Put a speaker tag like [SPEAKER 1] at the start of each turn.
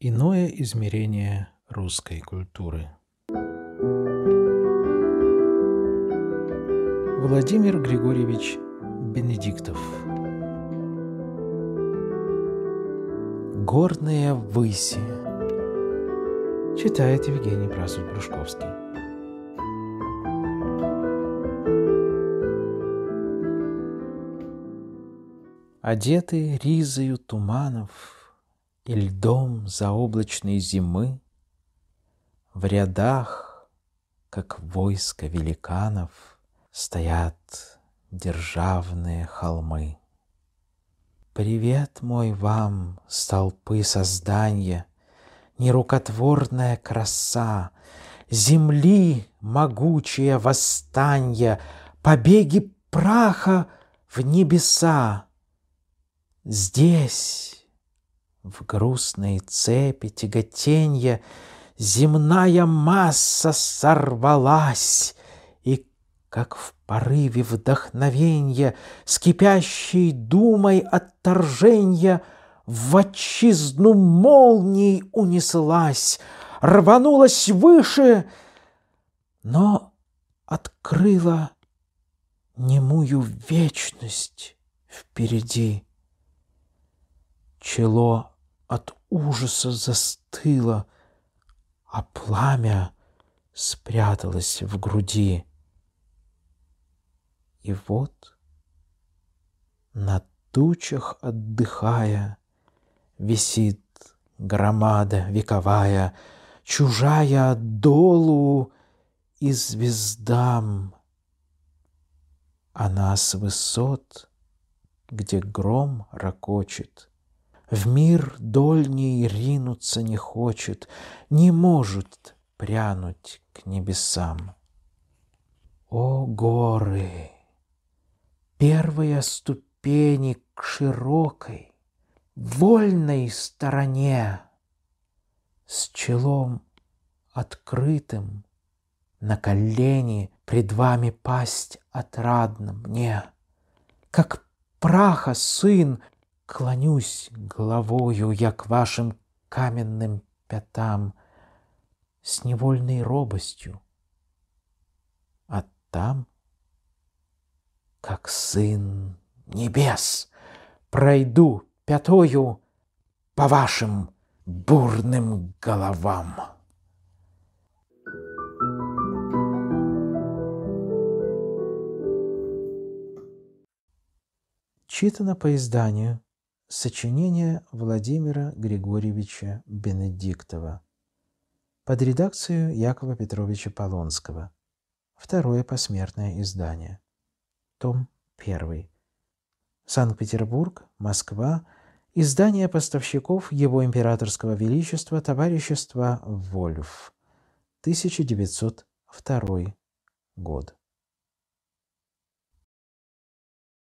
[SPEAKER 1] Иное измерение русской культуры. Владимир Григорьевич Бенедиктов. Горные выси. Читает Евгений Прасов-Брюшковский. Одеты ризою туманов — и льдом заоблачной зимы, В рядах, как войско великанов, Стоят державные холмы. Привет мой вам, столпы создания, Нерукотворная краса, Земли могучее восстание, Побеги праха в небеса. Здесь в грустные цепи тяготенья земная масса сорвалась, и, как в порыве вдохновенья, с кипящей думой отторженья в отчизну молнией унеслась, рванулась выше, но открыла немую вечность впереди. Чело от ужаса застыла, а пламя спряталось в груди. И вот на тучах отдыхая висит громада вековая, чужая долу и звездам. Она с высот, где гром ракочет, в мир дольний ринуться не хочет, не может прянуть к небесам. О горы! Первые ступени к широкой, вольной стороне, с челом открытым, на колени пред вами пасть отрадно мне, как праха сын Клонюсь головою я к вашим каменным пятам С невольной робостью. А там, как сын небес, Пройду пятою по вашим бурным головам. Читано по изданию Сочинение Владимира Григорьевича Бенедиктова под редакцию Якова Петровича Полонского. Второе посмертное издание. Том 1. Санкт-Петербург, Москва. Издание поставщиков Его Императорского Величества Товарищества Вольф. 1902 год.